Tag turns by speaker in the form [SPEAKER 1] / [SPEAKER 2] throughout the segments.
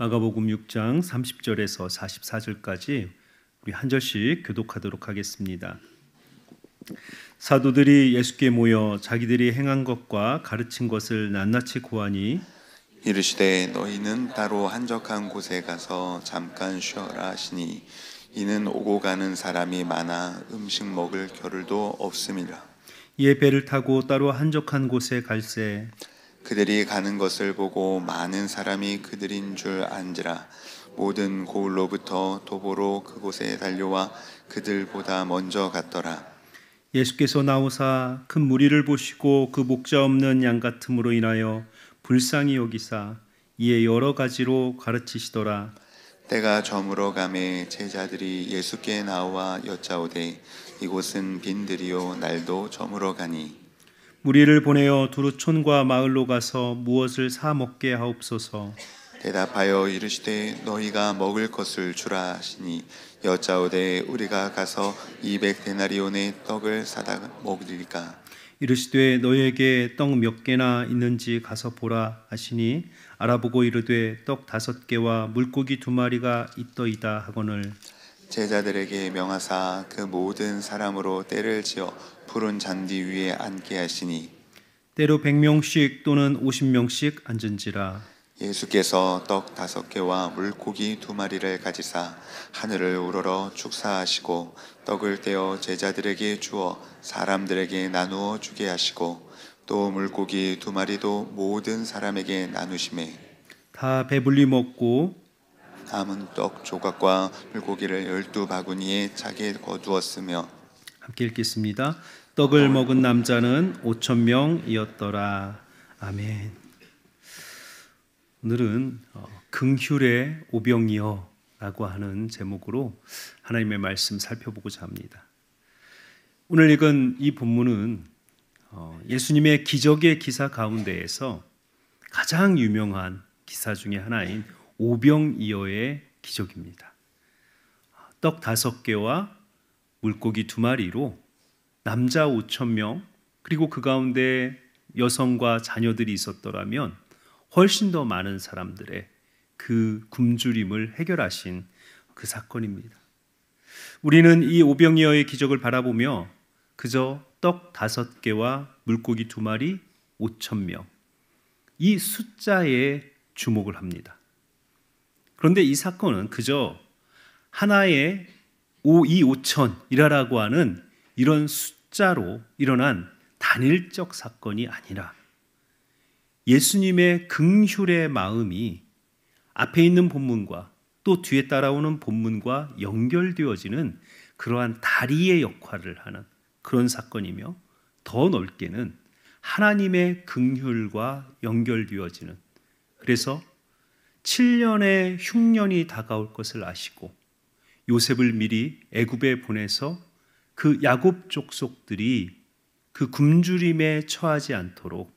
[SPEAKER 1] 마가복음 6장 30절에서 44절까지 우리 한 절씩 교독하도록 하겠습니다. 사도들이 예수께 모여 자기들이
[SPEAKER 2] 행한 것과 가르친 것을 낱낱이 고하니 이르시되 너희는 따로 한적한 곳에 가서 잠깐 쉬어라 하시니 이는 오고 가는 사람이 많아 음식 먹을 겨를도 없음이라.
[SPEAKER 1] 이에 예, 배를 타고 따로 한적한 곳에 갈새
[SPEAKER 2] 그들이 가는 것을 보고 많은 사람이 그들인 줄 안지라 모든 고을로부터 도보로 그곳에 달려와 그들보다 먼저 갔더라.
[SPEAKER 1] 예수께서 나오사 큰 무리를 보시고 그 목자 없는 양 같음으로 인하여 불쌍히 여기사 이에 여러 가지로 가르치시더라.
[SPEAKER 2] 때가 저물어 감에 제자들이 예수께 나와 여짜오되 이곳은 빈들이요 날도 저물어 가니
[SPEAKER 1] 무리를 보내어 두루촌과 마을로 가서 무엇을 사 먹게 하옵소서.
[SPEAKER 2] 대답하여 이르시되 너희가 먹을 것을 주라 하시니 여자오되 우리가 가서 이백 데나리온의 떡을 사다 먹으리까.
[SPEAKER 1] 이르시되 너에게 떡 몇 개나 있는지 가서 보라 하시니 알아보고 이르되 떡 다섯 개와 물고기 두 마리가 있더이다 하거늘
[SPEAKER 2] 제자들에게 명하사 그 모든 사람으로 때를 지어 푸른 잔디 위에 앉게 하시니
[SPEAKER 1] 때로 백명씩 또는 오십 명씩 앉은지라
[SPEAKER 2] 예수께서 떡 다섯 개와 물고기 두 마리를 가지사 하늘을 우러러 축사하시고 떡을 떼어 제자들에게 주어 사람들에게 나누어 주게 하시고 또 물고기 두 마리도 모든 사람에게 나누심에
[SPEAKER 1] 다 배불리
[SPEAKER 2] 먹고 남은 떡 조각과 물고기를 열두 바구니에 차게 거두었으며
[SPEAKER 1] 함께 읽겠습니다. 떡을 먹은 남자는 5천 명이었더라. 아멘. 오늘은 어, 긍휼의 오병이어라고 하는 제목으로 하나님의 말씀 살펴보고자 합니다. 오늘 읽은 이 본문은 어, 예수님의 기적의 기사 가운데에서 가장 유명한 기사 중의 하나인 오병이어의 기적입니다. 아, 떡 다섯 개와 물고기 두 마리로 남자 5천 명 그리고 그 가운데 여성과 자녀들이 있었더라면 훨씬 더 많은 사람들의 그 굶주림을 해결하신 그 사건입니다. 우리는 이 오병이어의 기적을 바라보며 그저 떡 다섯 개와 물고기 두 마리 5천 명. 이 숫자에 주목을 합니다. 그런데 이 사건은 그저 하나의 5, 2, 5천이라라고 하는 이런 숫자로 일어난 단일적 사건이 아니라 예수님의 긍휼의 마음이 앞에 있는 본문과 또 뒤에 따라오는 본문과 연결되어지는 그러한 다리의 역할을 하는 그런 사건이며 더 넓게는 하나님의 긍휼과 연결되어지는 그래서 7년의 흉년이 다가올 것을 아시고 요셉을 미리 애굽에 보내서 그 야곱 족속들이 그 굶주림에 처하지 않도록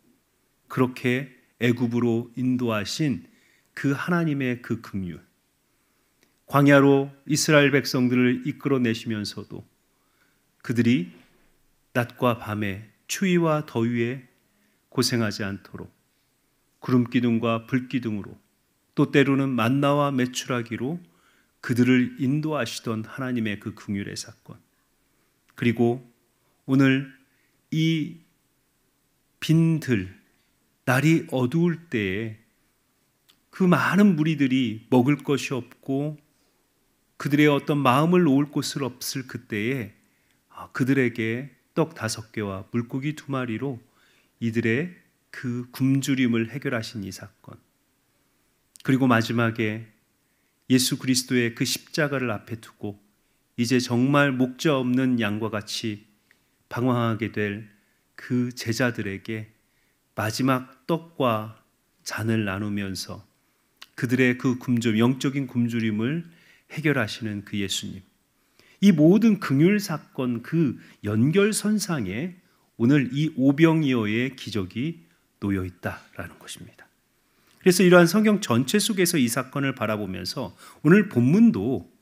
[SPEAKER 1] 그렇게 애굽으로 인도하신 그 하나님의 그 긍휼 광야로 이스라엘 백성들을 이끌어 내시면서도 그들이 낮과 밤에 추위와 더위에 고생하지 않도록 구름 기둥과 불 기둥으로 또 때로는 만나와 매출하기로 그들을 인도하시던 하나님의 그 긍휼의 사건 그리고 오늘 이 빈들, 날이 어두울 때에 그 많은 무리들이 먹을 것이 없고 그들의 어떤 마음을 놓을 곳을 없을 그때에 아, 그들에게 떡 다섯 개와 물고기 두 마리로 이들의 그 굶주림을 해결하신 이 사건. 그리고 마지막에 예수 그리스도의 그 십자가를 앞에 두고 이제 정말 목자 없는 양과 같이 방황하게 될 그 제자들에게 마지막 떡과 잔을 나누면서 그들의 그 굶주 영적인 굶주림을 해결하시는 그 예수님. 이 모든 긍휼 사건 그 연결선상에 오늘 이 오병이어의 기적이 놓여 있다라는 것입니다. 그래서 이러한 성경 전체 속에서 이 사건을 바라보면서 오늘 본문도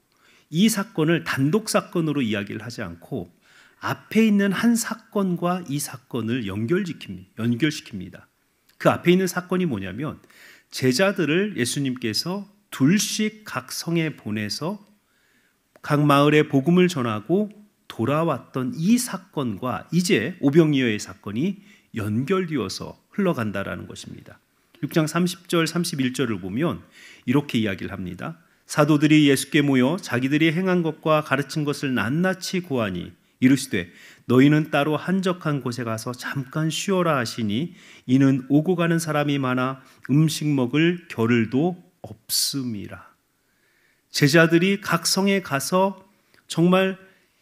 [SPEAKER 1] 이 사건을 단독 사건으로 이야기를 하지 않고 앞에 있는 한 사건과 이 사건을 연결시킵니다. 연결시킵니다. 그 앞에 있는 사건이 뭐냐면 제자들을 예수님께서 둘씩 각 성에 보내서 각 마을에 복음을 전하고 돌아왔던 이 사건과 이제 오병이어의 사건이 연결되어서 흘러간다라는 것입니다. 6장 30절 31절을 보면 이렇게 이야기를 합니다. 사도들이 예수께 모여 자기들이 행한 것과 가르친 것을 낱낱이 고하니 이르시되 너희는 따로 한적한 곳에 가서 잠깐 쉬어라 하시니 이는 오고 가는 사람이 많아 음식 먹을 겨를도 없음이라. 제자들이 각 성에 가서 정말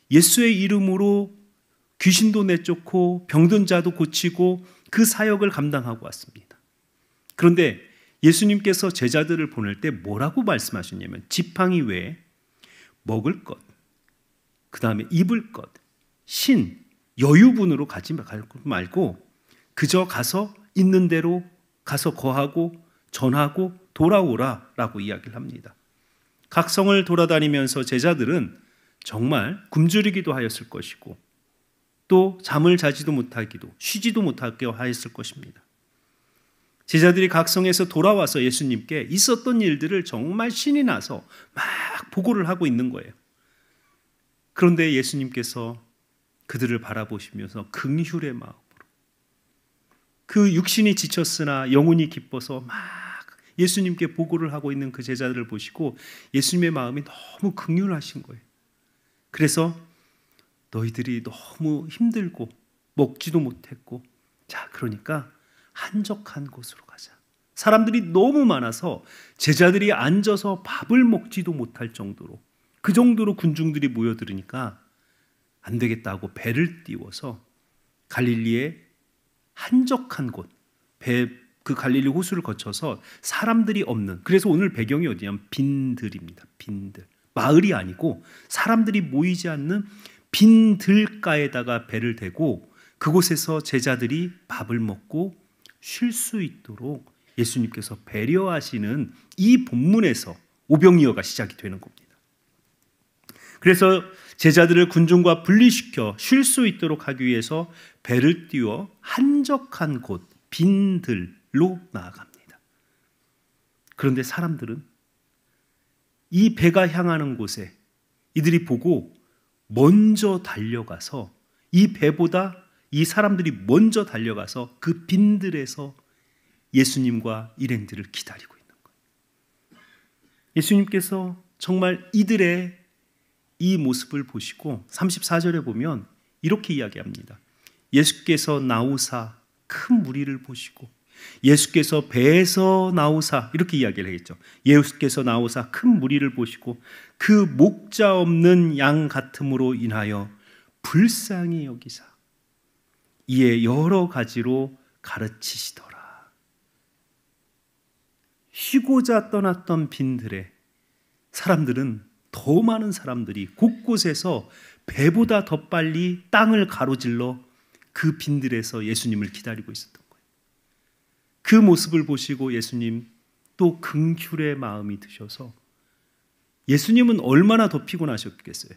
[SPEAKER 1] 예수의 이름으로 귀신도 내쫓고 병든 자도 고치고 그 사역을 감당하고 왔습니다. 그런데 예수님께서 제자들을 보낼 때 뭐라고 말씀하셨냐면 지팡이 외에 먹을 것, 그 다음에 입을 것, 신, 여유분으로 가지 말고 그저 가서 있는 대로 가서 거하고 전하고 돌아오라 라고 이야기를 합니다. 각성을 돌아다니면서 제자들은 정말 굶주리기도 하였을 것이고 또 잠을 자지도 못하기도 쉬지도 못하게 하였을 것입니다. 제자들이 각성해서 돌아와서 예수님께 있었던 일들을 정말 신이 나서 막 보고를 하고 있는 거예요. 그런데 예수님께서 그들을 바라보시면서 긍휼의 마음으로 그 육신이 지쳤으나 영혼이 기뻐서 막 예수님께 보고를 하고 있는 그 제자들을 보시고 예수님의 마음이 너무 긍휼하신 거예요. 그래서 너희들이 너무 힘들고 먹지도 못했고 자 그러니까 한적한 곳으로 가자. 사람들이 너무 많아서 제자들이 앉아서 밥을 먹지도 못할 정도로 그 정도로 군중들이 모여들으니까 안 되겠다고 배를 띄워서 갈릴리의 한적한 곳, 배, 그 갈릴리 호수를 거쳐서 사람들이 없는 그래서 오늘 배경이 어디냐면 빈들입니다. 빈들. 마을이 아니고 사람들이 모이지 않는 빈 들가에다가 배를 대고 그곳에서 제자들이 밥을 먹고 쉴수 있도록 예수님께서 배려하시는 이 본문에서 오병이어가 시작이 되는 겁니다. 그래서 제자들을 군중과 분리시켜 쉴 수 있도록 하기 위해서 배를 띄워 한적한 곳, 빈들로 나아갑니다. 그런데 사람들은 이 배가 향하는 곳에 이들이 보고 먼저 달려가서 이 배보다 이 사람들이 먼저 달려가서 그 빈들에서 예수님과 일행들을 기다리고 있는 거예요. 예수님께서 정말 이들의 이 모습을 보시고 34절에 보면 이렇게 이야기합니다. 예수께서 나오사 큰 무리를 보시고 예수께서 배에서 나오사 이렇게 이야기를 하겠죠. 예수께서 나오사 큰 무리를 보시고 그 목자 없는 양 같음으로 인하여 불쌍히 여기사 이에 여러 가지로 가르치시더라. 쉬고자 떠났던 빈들에 사람들은 더 많은 사람들이 곳곳에서 배보다 더 빨리 땅을 가로질러 그 빈들에서 예수님을 기다리고 있었던 거예요. 그 모습을 보시고 예수님 또 긍휼의 마음이 드셔서 예수님은 얼마나 더 피곤하셨겠어요.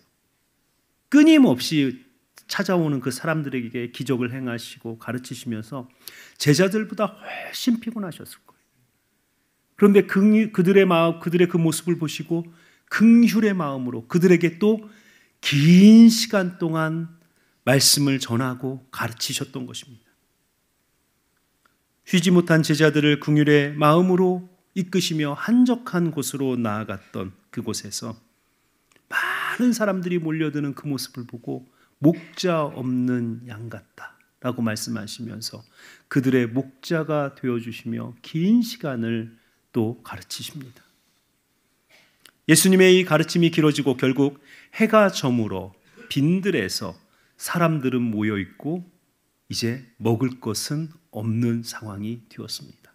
[SPEAKER 1] 끊임없이 찾아오는 그 사람들에게 기적을 행하시고 가르치시면서 제자들보다 훨씬 피곤하셨을 거예요. 그런데 그들의 마음, 그들의 그 모습을 보시고 긍휼의 마음으로 그들에게 또 긴 시간 동안 말씀을 전하고 가르치셨던 것입니다. 쉬지 못한 제자들을 긍휼의 마음으로 이끄시며 한적한 곳으로 나아갔던 그곳에서 많은 사람들이 몰려드는 그 모습을 보고 목자 없는 양 같다라고 말씀하시면서 그들의 목자가 되어 주시며 긴 시간을 또 가르치십니다. 예수님의 이 가르침이 길어지고 결국 해가 저물어 빈들에서 사람들은 모여 있고 이제 먹을 것은 없는 상황이 되었습니다.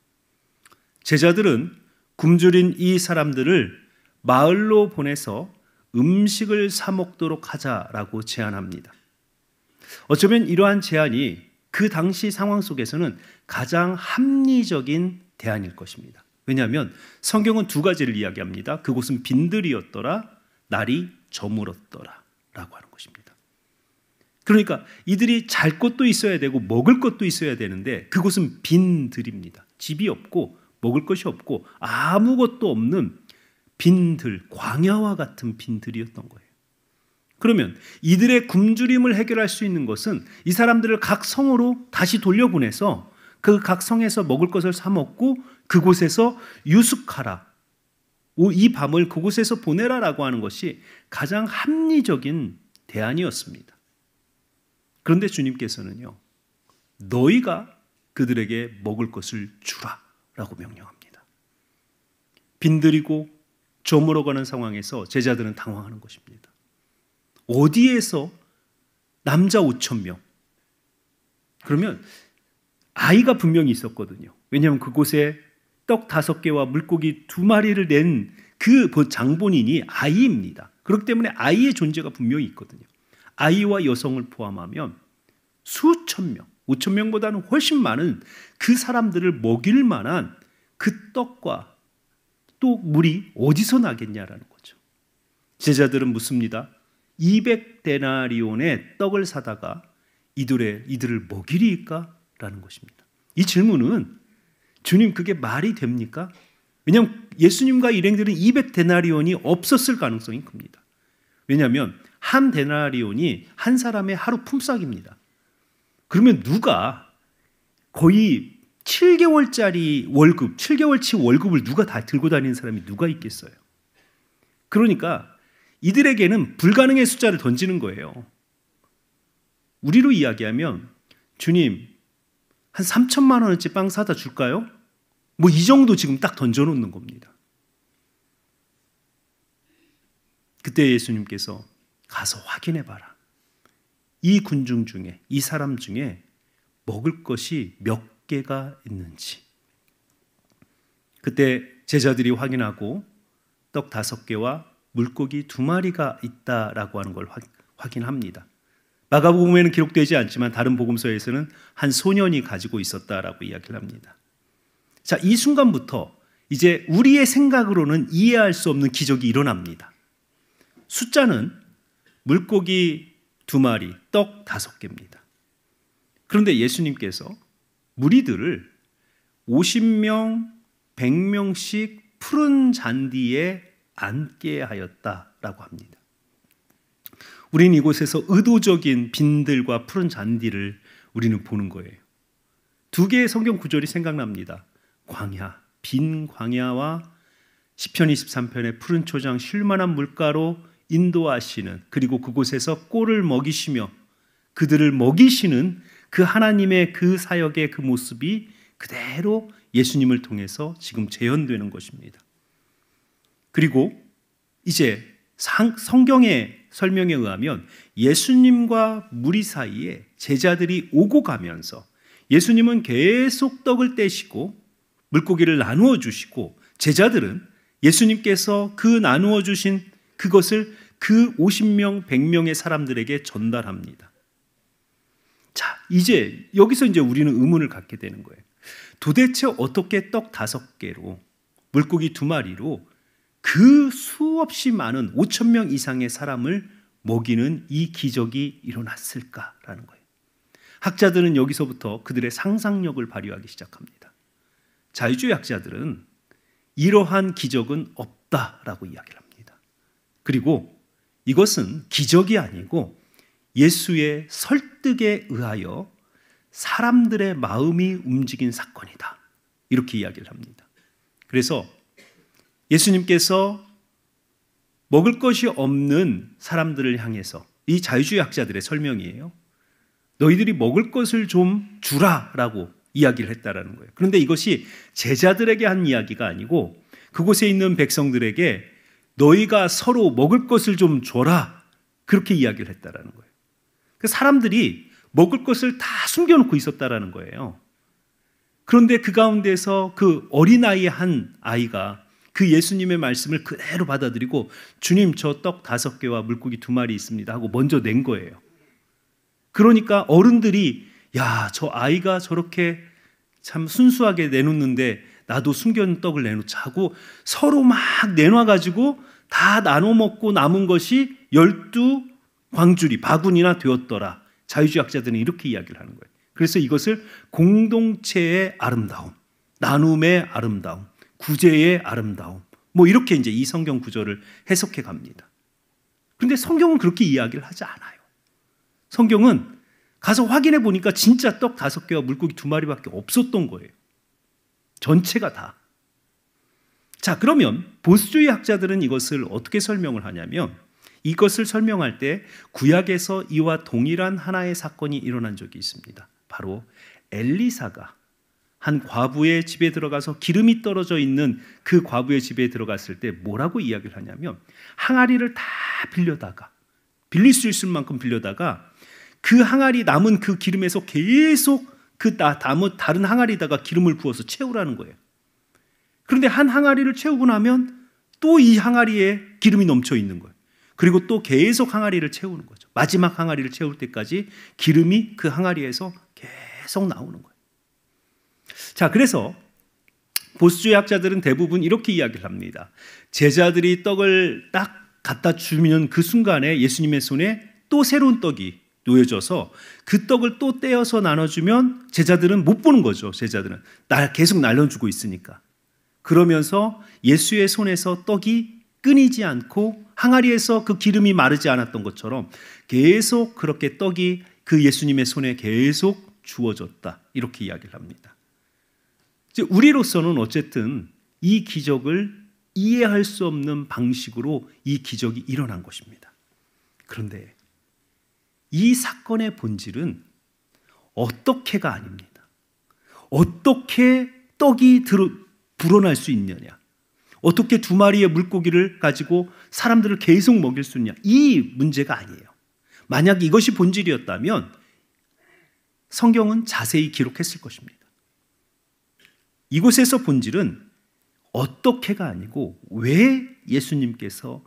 [SPEAKER 1] 제자들은 굶주린 이 사람들을 마을로 보내서 음식을 사 먹도록 하자라고 제안합니다. 어쩌면 이러한 제안이 그 당시 상황 속에서는 가장 합리적인 대안일 것입니다. 왜냐하면 성경은 두 가지를 이야기합니다. 그곳은 빈들이었더라, 날이 저물었더라 라고 하는 것입니다. 그러니까 이들이 잘것도 있어야 되고 먹을 것도 있어야 되는데 그곳은 빈들입니다. 집이 없고 먹을 것이 없고 아무것도 없는 빈들, 광야와 같은 빈들이었던 거예요. 그러면 이들의 굶주림을 해결할 수 있는 것은 이 사람들을 각 성으로 다시 돌려보내서 그 각 성에서 먹을 것을 사 먹고 그곳에서 유숙하라. 이 밤을 그곳에서 보내라라고 하는 것이 가장 합리적인 대안이었습니다. 그런데 주님께서는요, 너희가 그들에게 먹을 것을 주라라고 명령합니다. 빈들이고 저물어 가는 상황에서 제자들은 당황하는 것입니다. 어디에서 남자 5천 명. 그러면 아이가 분명히 있었거든요. 왜냐하면 그곳에 떡 다섯 개와 물고기 두 마리를 낸 그 장본인이 아이입니다. 그렇기 때문에 아이의 존재가 분명히 있거든요. 아이와 여성을 포함하면 수천 명, 5천 명보다는 훨씬 많은 그 사람들을 먹일 만한 그 떡과 또 물이 어디서 나겠냐라는 거죠. 제자들은 묻습니다. 200데나리온의 떡을 사다가 이들의 이들을 먹이리까라는 것입니다. 이 질문은 주님 그게 말이 됩니까? 왜냐하면 예수님과 일행들은 200데나리온이 없었을 가능성이 큽니다. 왜냐하면 한 데나리온이 한 사람의 하루 품삯입니다. 그러면 누가 거의 7개월짜리 월급, 7개월치 월급을 누가 다 들고 다니는 사람이 누가 있겠어요? 그러니까 이들에게는 불가능의 숫자를 던지는 거예요. 우리로 이야기하면 주님 한 3천만 원어치 빵 사다 줄까요? 뭐 이 정도 지금 딱 던져 놓는 겁니다. 그때 예수님께서 가서 확인해 봐라. 이 군중 중에 이 사람 중에 먹을 것이 몇 개가 있는지. 그때 제자들이 확인하고 떡 다섯 개와 물고기 두 마리가 있다라고 하는 걸 확인합니다. 마가복음에는 기록되지 않지만 다른 복음서에서는 한 소년이 가지고 있었다라고 이야기를 합니다. 자, 이 순간부터 이제 우리의 생각으로는 이해할 수 없는 기적이 일어납니다. 숫자는 물고기 두 마리, 떡 다섯 개입니다. 그런데 예수님께서 무리들을 50명, 100명씩 푸른 잔디에 앉게 하였다라고 합니다. 우린 이곳에서 의도적인 빈들과 푸른 잔디를 우리는 보는 거예요. 두 개의 성경 구절이 생각납니다. 광야, 빈 광야와 시편 23편의 푸른 초장 쉴만한 물가로 인도하시는 그리고 그곳에서 꼴을 먹이시며 그들을 먹이시는 그 하나님의 그 사역의 그 모습이 그대로 예수님을 통해서 지금 재현되는 것입니다. 그리고 이제 성경의 설명에 의하면 예수님과 무리 사이에 제자들이 오고 가면서 예수님은 계속 떡을 떼시고 물고기를 나누어 주시고 제자들은 예수님께서 그 나누어 주신 그것을 그 50명, 100명의 사람들에게 전달합니다. 자, 이제 여기서 이제 우리는 의문을 갖게 되는 거예요. 도대체 어떻게 떡 다섯 개로 물고기 두 마리로 그 수없이 많은 5천 명 이상의 사람을 먹이는 이 기적이 일어났을까라는 거예요. 학자들은 여기서부터 그들의 상상력을 발휘하기 시작합니다. 자유주의 학자들은 이러한 기적은 없다라고 이야기를 합니다. 그리고 이것은 기적이 아니고 예수의 설득에 의하여 사람들의 마음이 움직인 사건이다. 이렇게 이야기를 합니다. 그래서 예수님께서 먹을 것이 없는 사람들을 향해서 이 자유주의 학자들의 설명이에요. 너희들이 먹을 것을 좀 주라라고 이야기를 했다라는 거예요. 그런데 이것이 제자들에게 한 이야기가 아니고 그곳에 있는 백성들에게 너희가 서로 먹을 것을 좀 줘라 그렇게 이야기를 했다라는 거예요. 그 사람들이 먹을 것을 다 숨겨놓고 있었다라는 거예요. 그런데 그 가운데서 그어린아이한 아이가 그 예수님의 말씀을 그대로 받아들이고 주님 저 떡 다섯 개와 물고기 두 마리 있습니다 하고 먼저 낸 거예요. 그러니까 어른들이 야, 저 아이가 저렇게 참 순수하게 내놓는데 나도 숨겨놓은 떡을 내놓자 하고 서로 막 내놔 가지고 다 나눠 먹고 남은 것이 열두 광주리, 바구니나 되었더라. 자유주의학자들은 이렇게 이야기를 하는 거예요. 그래서 이것을 공동체의 아름다움, 나눔의 아름다움, 구제의 아름다움, 뭐 이렇게 이제 이 성경 구절을 해석해 갑니다. 그런데 성경은 그렇게 이야기를 하지 않아요. 성경은 가서 확인해 보니까 진짜 떡 다섯 개와 물고기 두 마리밖에 없었던 거예요. 전체가 다. 자, 그러면 보수주의 학자들은 이것을 어떻게 설명을 하냐면 이것을 설명할 때 구약에서 이와 동일한 하나의 사건이 일어난 적이 있습니다. 바로 엘리사가 한 과부의 집에 들어가서 기름이 떨어져 있는 그 과부의 집에 들어갔을 때 뭐라고 이야기를 하냐면 항아리를 다 빌려다가 빌릴 수 있을 만큼 빌려다가 그 항아리 남은 그 기름에서 계속 그 다른 항아리다가 기름을 부어서 채우라는 거예요. 그런데 한 항아리를 채우고 나면 또 이 항아리에 기름이 넘쳐 있는 거예요. 그리고 또 계속 항아리를 채우는 거죠. 마지막 항아리를 채울 때까지 기름이 그 항아리에서 계속 나오는 거예요. 자, 그래서 보수주의 학자들은 대부분 이렇게 이야기를 합니다. 제자들이 떡을 딱 갖다 주면 그 순간에 예수님의 손에 또 새로운 떡이 놓여져서 그 떡을 또 떼어서 나눠주면 제자들은 못 보는 거죠. 제자들은 날 계속 날려주고 있으니까. 그러면서 예수의 손에서 떡이 끊이지 않고 항아리에서 그 기름이 마르지 않았던 것처럼 계속 그렇게 떡이 그 예수님의 손에 계속 주어졌다. 이렇게 이야기를 합니다. 우리로서는 어쨌든 이 기적을 이해할 수 없는 방식으로 이 기적이 일어난 것입니다. 그런데 이 사건의 본질은 어떻게가 아닙니다. 어떻게 떡이 불어날 수 있느냐. 어떻게 두 마리의 물고기를 가지고 사람들을 계속 먹일 수 있냐? 이 문제가 아니에요. 만약 이것이 본질이었다면 성경은 자세히 기록했을 것입니다. 이곳에서 본질은 어떻게가 아니고 왜 예수님께서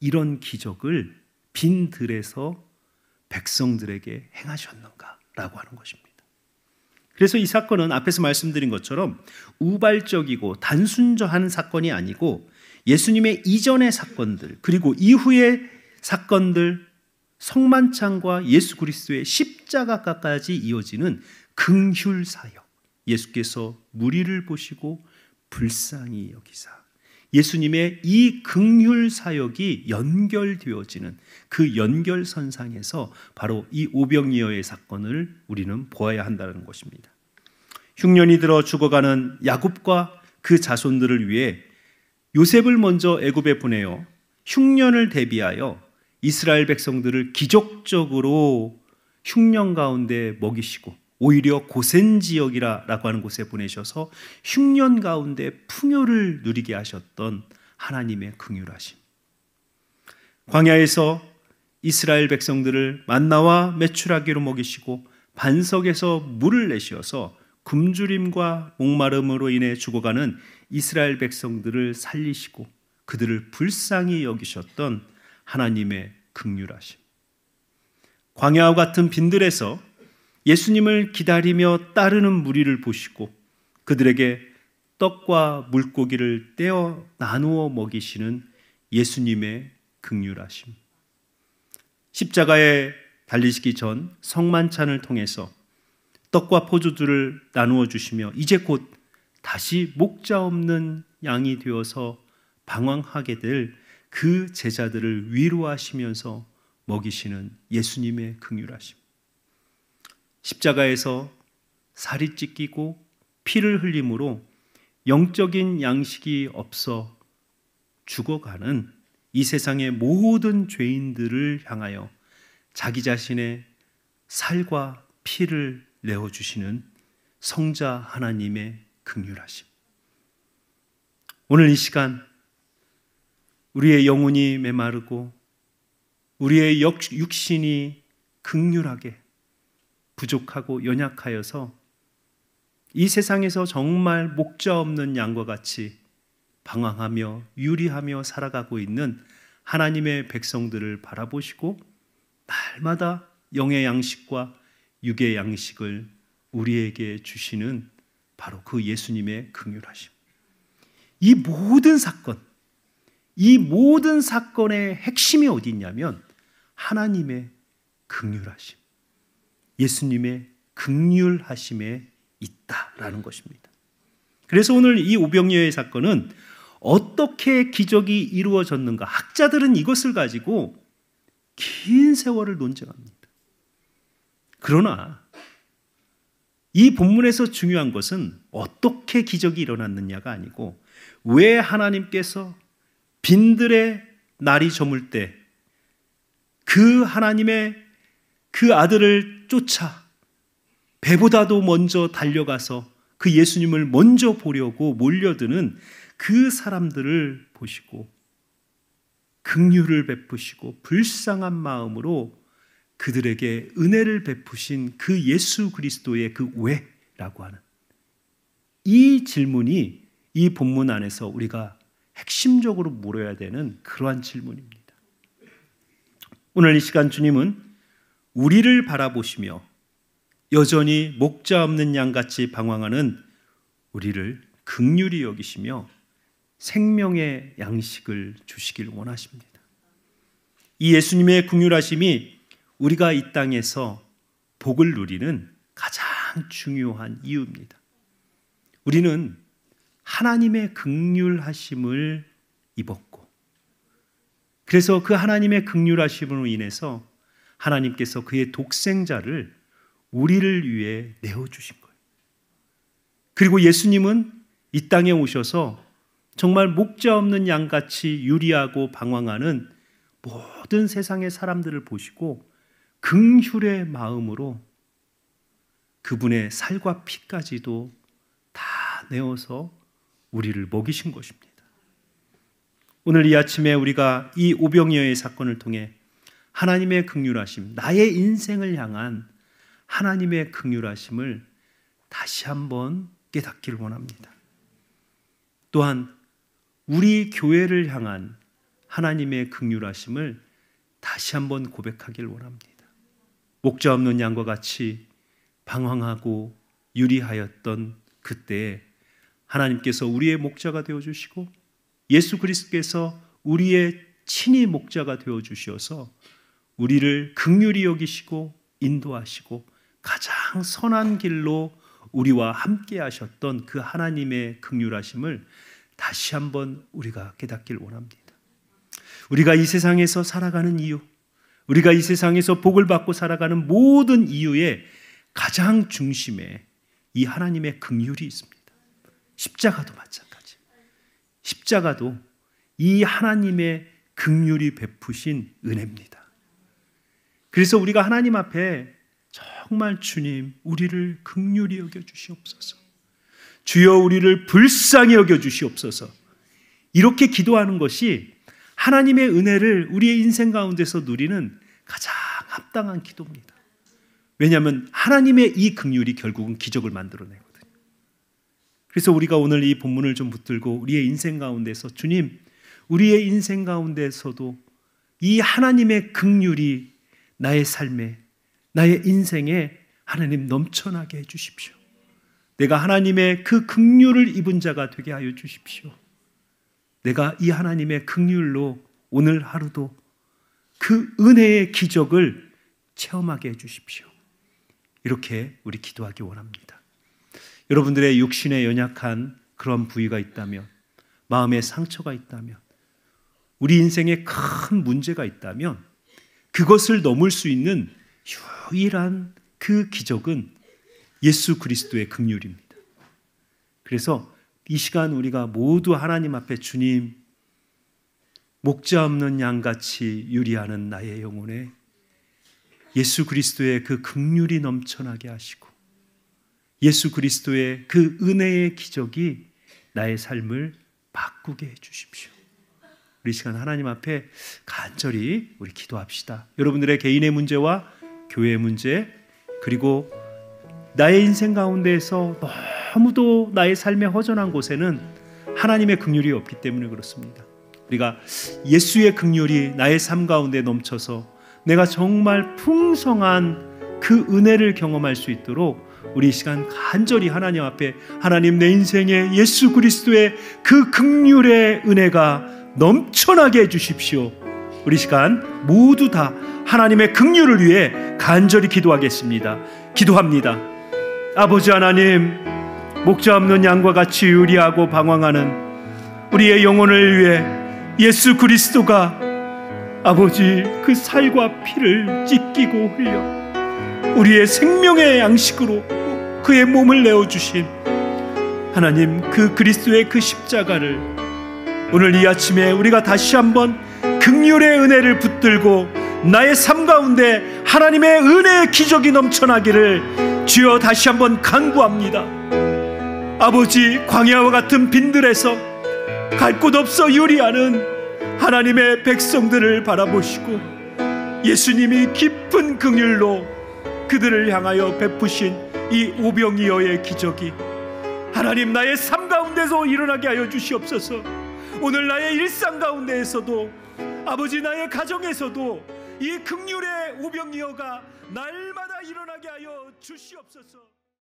[SPEAKER 1] 이런 기적을 빈 들에서 백성들에게 행하셨는가라고 하는 것입니다. 그래서 이 사건은 앞에서 말씀드린 것처럼 우발적이고 단순저한 사건이 아니고 예수님의 이전의 사건들 그리고 이후의 사건들 성만찬과 예수 그리스도의 십자가까지 이어지는 긍휼 사역 예수께서 무리를 보시고 불쌍히 여기사 예수님의 이 극률 사역이 연결되어지는 그 연결선상에서 바로 이 오병이어의 사건을 우리는 보아야 한다는 것입니다. 흉년이 들어 죽어가는 야곱과 그 자손들을 위해 요셉을 먼저 애굽에 보내어 흉년을 대비하여 이스라엘 백성들을 기적적으로 흉년 가운데 먹이시고 오히려 고센 지역이라고 하는 곳에 보내셔서 흉년 가운데 풍요를 누리게 하셨던 하나님의 긍휼하심. 광야에서 이스라엘 백성들을 만나와 매출하기로 먹이시고 반석에서 물을 내시어서 굶주림과 목마름으로 인해 죽어가는 이스라엘 백성들을 살리시고 그들을 불쌍히 여기셨던 하나님의 긍휼하심. 광야와 같은 빈들에서 예수님을 기다리며 따르는 무리를 보시고 그들에게 떡과 물고기를 떼어 나누어 먹이시는 예수님의 극률하심. 십자가에 달리시기 전 성만찬을 통해서 떡과 포도주를 나누어 주시며 이제 곧 다시 목자 없는 양이 되어서 방황하게 될 그 제자들을 위로하시면서 먹이시는 예수님의 긍휼하심. 십자가에서 살이 찢기고 피를 흘림으로 영적인 양식이 없어 죽어가는 이 세상의 모든 죄인들을 향하여 자기 자신의 살과 피를 내어 주시는 성자 하나님의 긍휼하심. 오늘 이 시간 우리의 영혼이 메마르고 우리의 육신이 극률하게 부족하고 연약하여서 이 세상에서 정말 목자 없는 양과 같이 방황하며 유리하며 살아가고 있는 하나님의 백성들을 바라보시고 날마다 영의 양식과 육의 양식을 우리에게 주시는 바로 그 예수님의 긍휼하심. 이 모든 사건, 이 모든 사건의 핵심이 어디 있냐면 하나님의 긍휼하심. 예수님의 극률하심에 있다라는 것입니다. 그래서 오늘 이 오병여의 사건은 어떻게 기적이 이루어졌는가 학자들은 이것을 가지고 긴 세월을 논쟁합니다. 그러나 이 본문에서 중요한 것은 어떻게 기적이 일어났느냐가 아니고 왜 하나님께서 빈들의 날이 저물 때 그 하나님의 그 아들을 쫓아 배보다도 먼저 달려가서 그 예수님을 먼저 보려고 몰려드는 그 사람들을 보시고 긍휼을 베푸시고 불쌍한 마음으로 그들에게 은혜를 베푸신 그 예수 그리스도의 그 왜라고 하는 이 질문이 이 본문 안에서 우리가 핵심적으로 물어야 되는 그러한 질문입니다. 오늘 이 시간 주님은 우리를 바라보시며 여전히 목자 없는 양같이 방황하는 우리를 극률이 여기시며 생명의 양식을 주시길 원하십니다. 이 예수님의 극률하심이 우리가 이 땅에서 복을 누리는 가장 중요한 이유입니다. 우리는 하나님의 극률하심을 입었고 그래서 그 하나님의 극률하심으로 인해서 하나님께서 그의 독생자를 우리를 위해 내어주신 거예요. 그리고 예수님은 이 땅에 오셔서 정말 목자 없는 양같이 유리하고 방황하는 모든 세상의 사람들을 보시고 긍휼의 마음으로 그분의 살과 피까지도 다 내어서 우리를 먹이신 것입니다. 오늘 이 아침에 우리가 이 오병이어의 사건을 통해 하나님의 극률하심, 나의 인생을 향한 하나님의 극률하심을 다시 한번 깨닫기를 원합니다. 또한 우리 교회를 향한 하나님의 극률하심을 다시 한번 고백하기를 원합니다. 목자 없는 양과 같이 방황하고 유리하였던 그때에 하나님께서 우리의 목자가 되어 주시고 예수 그리스께서 우리의 친히 목자가 되어 주시어서 우리를 극률이 여기시고 인도하시고 가장 선한 길로 우리와 함께 하셨던 그 하나님의 극률하심을 다시 한번 우리가 깨닫길 원합니다. 우리가 이 세상에서 살아가는 이유, 우리가 이 세상에서 복을 받고 살아가는 모든 이유의 가장 중심에 이 하나님의 긍휼이 있습니다. 십자가도 마찬가지. 십자가도 이 하나님의 긍휼이 베푸신 은혜입니다. 그래서 우리가 하나님 앞에 정말 주님, 우리를 극률히 여겨 주시옵소서. 주여 우리를 불쌍히 여겨 주시옵소서. 이렇게 기도하는 것이 하나님의 은혜를 우리의 인생 가운데서 누리는 가장 합당한 기도입니다. 왜냐하면 하나님의 이 극률이 결국은 기적을 만들어내거든요. 그래서 우리가 오늘 이 본문을 좀 붙들고 우리의 인생 가운데서 주님, 우리의 인생 가운데서도 이 하나님의 극률이 나의 삶에, 나의 인생에 하나님 넘쳐나게 해주십시오. 내가 하나님의 그 극률을 입은 자가 되게 하여 주십시오. 내가 이 하나님의 극률로 오늘 하루도 그 은혜의 기적을 체험하게 해주십시오. 이렇게 우리 기도하기 원합니다. 여러분들의 육신에 연약한 그런 부위가 있다면, 마음의 상처가 있다면, 우리 인생에 큰 문제가 있다면, 그것을 넘을 수 있는 유일한 그 기적은 예수 그리스도의 극률입니다. 그래서 이 시간 우리가 모두 하나님 앞에 주님 목자 없는 양같이 유리하는 나의 영혼에 예수 그리스도의 그 극률이 넘쳐나게 하시고 예수 그리스도의 그 은혜의 기적이 나의 삶을 바꾸게 해 주십시오. 우리 시간 하나님 앞에 간절히 우리 기도합시다. 여러분들의 개인의 문제와 교회의 문제 그리고 나의 인생 가운데에서 너무도 나의 삶의 허전한 곳에는 하나님의 긍휼이 없기 때문에 그렇습니다. 우리가 예수의 긍휼이 나의 삶 가운데 넘쳐서 내가 정말 풍성한 그 은혜를 경험할 수 있도록 우리 시간 간절히 하나님 앞에 하나님 내 인생에 예수 그리스도의 그 긍휼의 은혜가 넘쳐나게 해주십시오. 우리 시간 모두 다 하나님의 긍휼을 위해 간절히 기도하겠습니다. 기도합니다. 아버지 하나님, 목자 없는 양과 같이 유리하고 방황하는 우리의 영혼을 위해 예수 그리스도가 아버지 그 살과 피를 찢기고 흘려 우리의 생명의 양식으로 그의 몸을 내어 주신 하나님 그 그리스도의 그 십자가를 오늘 이 아침에 우리가 다시 한번 극률의 은혜를 붙들고 나의 삶 가운데 하나님의 은혜의 기적이 넘쳐나기를 주여 다시 한번 간구합니다. 아버지 광야와 같은 빈들에서 갈 곳 없어 유리하는 하나님의 백성들을 바라보시고 예수님이 깊은 긍휼로 그들을 향하여 베푸신 이 오병이어의 기적이 하나님 나의 삶 가운데서 일어나게 하여 주시옵소서. 오늘 나의 일상 가운데에서도 아버지 나의 가정에서도 이 극률의 우병이어가 날마다 일어나게 하여 주시옵소서.